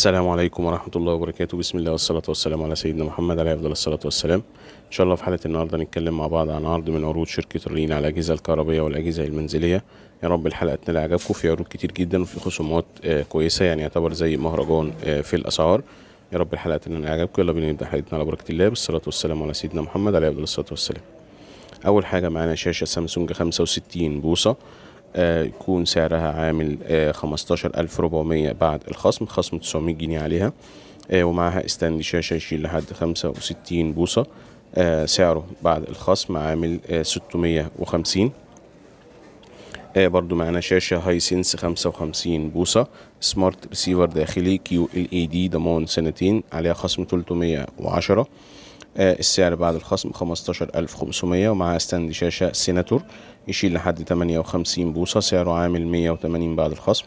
السلام عليكم ورحمة الله وبركاته بسم الله والصلاة والسلام على سيدنا محمد عليه أفضل الصلاة والسلام إن شاء الله في حلقة النهاردة نتكلم مع بعض عن عرض من عروض شركة رين على الأجهزة الكهربائية والأجهزة المنزلية يا رب الحلقة تنال إعجابكم في عروض كتير جدا وفي خصومات آه، كويسة يعني يعتبر زي مهرجان آه، في الأسعار يا رب الحلقة تنال إعجابكم يلا بينا نبدأ حلقتنا على بركة الله بالصلاة والسلام على سيدنا محمد عليه أفضل الصلاة والسلام أول حاجة معانا شاشة سامسونج 65 بوصة آه، يكون سعرها عامل 15400 آه، بعد الخصم خصم 900 جنيه عليها آه، ومعها استند شاشة يشيل لحد 65 بوصة سعره بعد الخصم عامل 650 آه برضو معانا شاشة هاي سينس خمسة وخمسين بوصة سمارت ريسيفر داخلي كيو ال اي دي ضمان سنتين عليها خصم تلتمية وعشرة آه، السعر بعد الخصم 15500 ومعاه ستاند شاشة سيناتور يشيل لحد 58 بوصة سعره عامل 180 بعد الخصم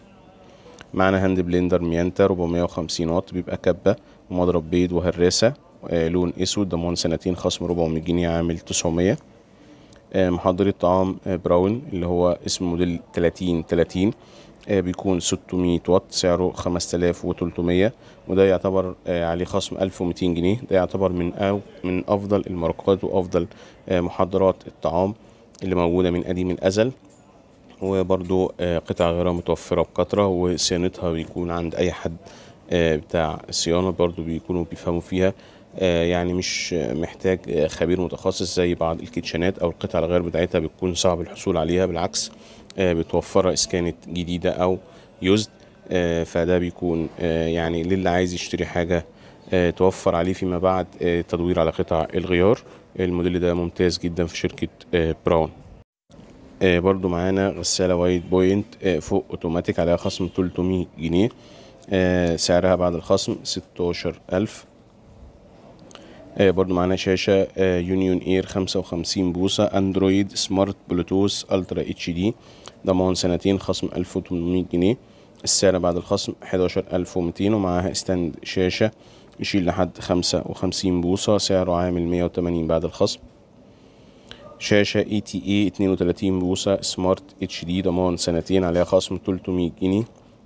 معانا هاند بلندر ميانتا 450 واط بيبقى كبة ومضرب بيض وهراسة آه، لون اسود ضمان سنتين خصم 400 جنيه عامل 900 آه، محضر الطعام براون اللي هو اسم موديل 30 30 آه، بيكون 600 واط سعره 5300 وده يعتبر آه، عليه خصم 1200 جنيه ده يعتبر من أو من افضل الماركات وافضل آه، محضرات الطعام اللي موجوده من قديم الازل وبرده قطع غيارها متوفره بكثره وصيانتها بيكون عند اي حد بتاع الصيانه برده بيكونوا بيفهموا فيها يعني مش محتاج خبير متخصص زي بعض الكيتشنات او القطع الغير بتاعتها بتكون صعب الحصول عليها بالعكس آه، بتوفرها إذا كانت جديدة أو يوزد آه، فده بيكون آه، يعني للي عايز يشتري حاجة توفر عليه فيما بعد تدوير على قطع الغيار الموديل ده ممتاز جدا في شركة براون برضو معانا غسالة وايد بوينت فوق اوتوماتيك عليها خصم 300 جنيه سعرها بعد الخصم 16000 ألف آه، برضو معانا شاشة يونيون آه، اير خمسة وخمسين بوصة اندرويد سمارت بلوتوث الترا اتش دي ضمان سنتين خصم الف وتمنمية جنيه السعر بعد الخصم حداشر الف ومتين ومعاها استند شاشة يشيل لحد خمسة وخمسين بوصة سعره عامل مية وتمانين بعد الخصم شاشة اي تي اي وتلاتين بوصة سمارت اتش دي ضمان سنتين عليها خصم تلتمية جنيه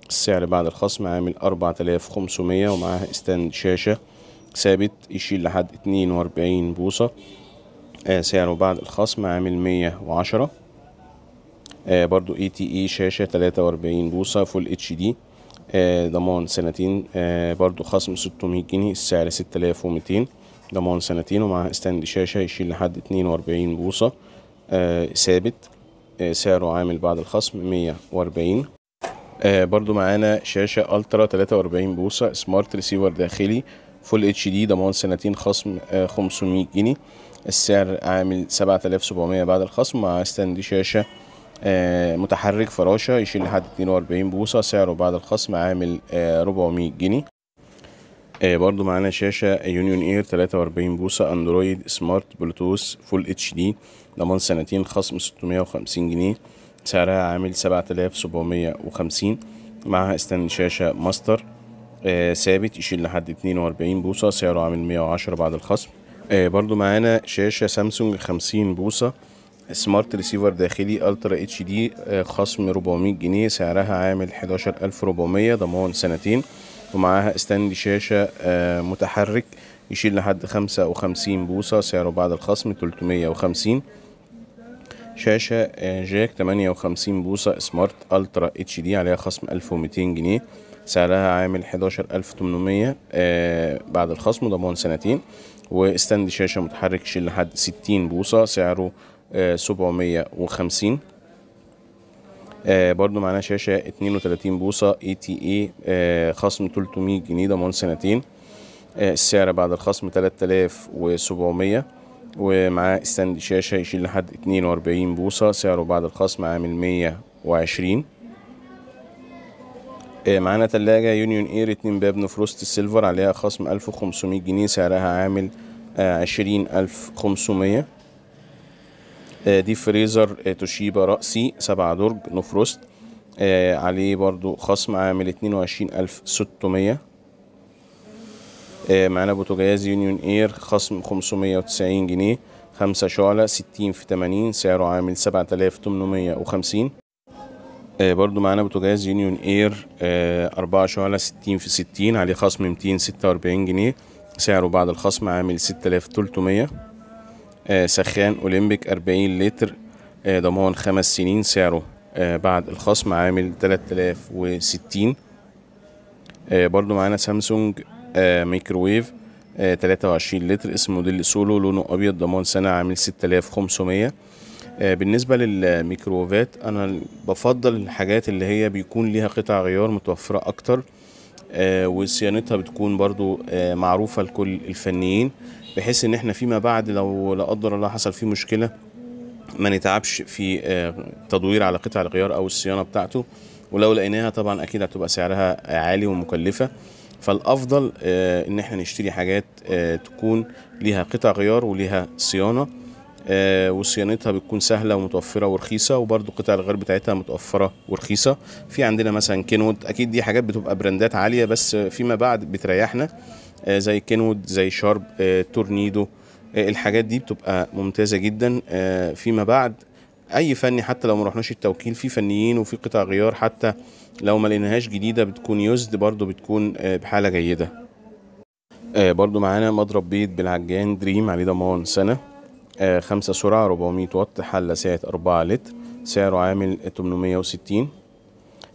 السعر بعد الخصم عامل خمسمية ومعاها استند شاشة ثابت يشيل لحد اتنين واربعين بوصة آه سعره بعد الخصم عامل مية وعشرة آه برضو اي تي اي شاشة تلاتة واربعين بوصة فول اتش دي ضمان سنتين آه، برضو خصم ستمية جنيه السعر ستة آلاف ومتين ضمان سنتين ومعاه استند شاشة يشيل لحد اتنين واربعين بوصة آه، ثابت آه، سعره عامل بعد الخصم مية واربعين برضو معانا شاشة ألترا 43 بوصة سمارت ريسيفر داخلي فول اتش دي ضمان سنتين خصم 500 آه، جنيه السعر عامل 7700 بعد الخصم مع ستاند شاشة آه، متحرك فراشة يشيل لحد 42 بوصة سعره بعد الخصم عامل 400 آه، جنيه برضو معانا شاشة يونيون اير 43 بوصة اندرويد سمارت بلوتوث فول اتش دي ضمان سنتين خصم 650 جنيه سعرها عامل 7750 معاها استند شاشة ماستر آه، ثابت يشيل لحد 42 بوصة سعره عامل 110 بعد الخصم آه، برضو معانا شاشة سامسونج 50 بوصة سمارت ريسيفر داخلي الترا اتش آه، دي خصم 400 جنيه سعرها عامل 11400 ضمان سنتين ومعاها استند شاشة متحرك يشيل لحد 55 بوصة سعره بعد الخصم 350 شاشة جاك 58 بوصة سمارت الترا اتش دي عليها خصم 1200 جنيه سعرها عامل 11800 آه بعد الخصم ضمان سنتين واستند شاشة متحرك شيل لحد 60 بوصة سعره آه 750 آه برضو معانا شاشة 32 بوصة ATA آه خصم 300 جنيه ضمان سنتين آه السعر بعد الخصم 3700 ومعاه استند شاشة يشيل لحد 42 بوصة سعره بعد الخصم عامل 120 إيه، معانا تلاجة يونيون اير 2 باب نفروست السيلفر عليها خصم 1500 جنيه سعرها عامل 20500 آه، آه، دي فريزر آه، توشيبا رأسي 7 درج نفروست عليه برضو خصم عامل 22600 معانا بوتاجاز يونيون اير خصم 590 جنيه 5 شعلة 60 في 80 سعره عامل 7850 آه، برضو معانا بوتاجاز يونيون اير أربعة شعلة ستين في ستين عليه خصم ميتين ستة وأربعين جنيه سعره بعد الخصم عامل ستة آلاف تلتمية آه، سخان أولمبيك أربعين لتر آه، ضمان خمس سنين سعره بعد الخصم عامل تلات آلاف وستين برضو معانا سامسونج ميكروويف تلاتة وعشرين لتر اسم موديل سولو لونه أبيض ضمان سنة عامل ستة آلاف خمسمية آه، بالنسبة للميكروويفات أنا بفضل الحاجات اللي هي بيكون ليها قطع غيار متوفرة أكتر آه، وصيانتها بتكون برضو آه، معروفة لكل الفنيين بحيث إن احنا فيما بعد لو لا قدر الله حصل فيه مشكلة ما نتعبش في تدوير على قطع الغيار أو الصيانة بتاعته ولو لقيناها طبعا أكيد هتبقى سعرها عالي ومكلفة فالأفضل إن احنا نشتري حاجات تكون ليها قطع غيار وليها صيانة آه، وصيانتها بتكون سهله ومتوفره ورخيصه وبرده قطع الغيار بتاعتها متوفره ورخيصه في عندنا مثلا كينود اكيد دي حاجات بتبقى براندات عاليه بس فيما بعد بتريحنا آه، زي كينود زي شارب آه، تورنيدو الحاجات دي بتبقى ممتازه جدا فيما بعد اي فني حتى لو ما رحناش التوكيل في فنيين وفي قطع غيار حتى لو ما لقيناهاش جديده بتكون يوزد برده بتكون بحاله جيده برضو معانا مضرب بيت بالعجان دريم عليه ضمان سنه خمسة سرعة 400 واط حلة سعة 4 لتر سعره عامل 860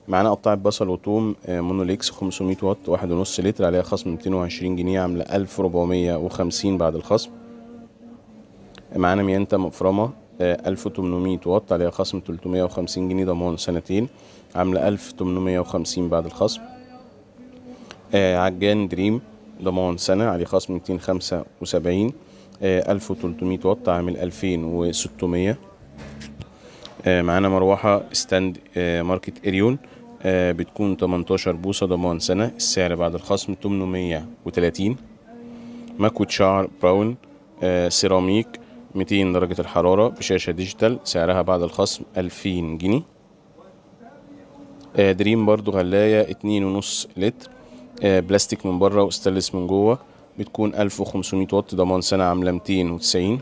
معانا قطاعة بصل وتوم آه، مونوليكس 500 واط واحد ونص لتر عليها خصم 220 جنيه عاملة 1450 بعد الخصم معانا ميانتا مفرمة 1800 آه، واط عليها خصم 350 جنيه ضمان سنتين عاملة 1850 بعد الخصم آه، عجان دريم ضمان سنة عليه خصم 275 1300 واط عامل 2600 معانا مروحة ستاند آه، ماركت اريون آه، بتكون 18 بوصة ضمان سنة السعر بعد الخصم 830 مكوت شعر براون آه، سيراميك 200 درجة الحرارة بشاشة ديجيتال سعرها بعد الخصم 2000 جنيه دريم برضو غلاية 2.5 لتر بلاستيك من بره وستلس من جوه بتكون 1500 واط ضمان سنة عاملة آه، 290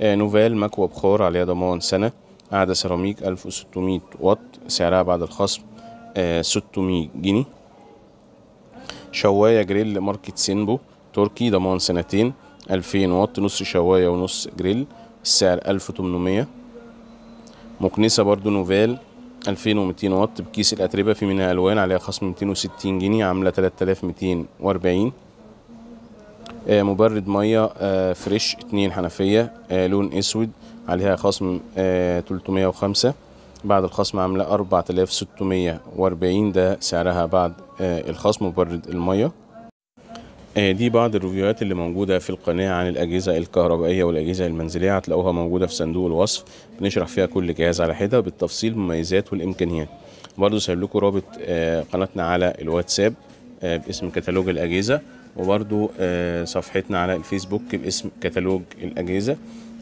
نوفال مكوى بخار عليها ضمان سنة قاعدة سيراميك 1600 واط سعرها بعد الخصم 600 آه، جنيه شواية جريل ماركة سينبو تركي ضمان سنتين 2000 واط نص شواية ونص جريل السعر 1800 مكنسة برضو نوفال 2200 واط بكيس الأتربة في منها ألوان عليها خصم 260 جنيه عاملة 3240 آه، مبرد ميه آه، فريش اتنين حنفيه آه، لون اسود عليها خصم وخمسه بعد الخصم عامله ستميه واربعين ده سعرها بعد الخصم مبرد الميه دي بعض الريفيوهات اللي موجودة في القناة عن الأجهزة الكهربائية والأجهزة المنزلية هتلاقوها موجودة في صندوق الوصف بنشرح فيها كل جهاز على حدة بالتفصيل مميزات والإمكانيات برضو سايب لكم رابط قناتنا على الواتساب باسم كتالوج الأجهزة وبرده آه، صفحتنا على الفيسبوك باسم كتالوج الأجهزة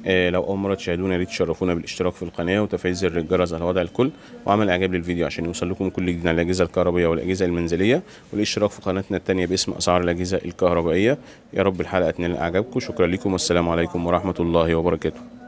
آه، لو أول مرة تشاهدونا يا ريت تشرفونا بالاشتراك في القناة وتفعيل زر الجرس على وضع الكل وعمل إعجاب للفيديو عشان يوصل لكم كل جديد عن الأجهزة الكهربائية والأجهزة المنزلية والاشتراك في قناتنا التانية باسم أسعار الأجهزة الكهربائية يا رب الحلقة تنال إعجابكم شكرا لكم والسلام عليكم ورحمة الله وبركاته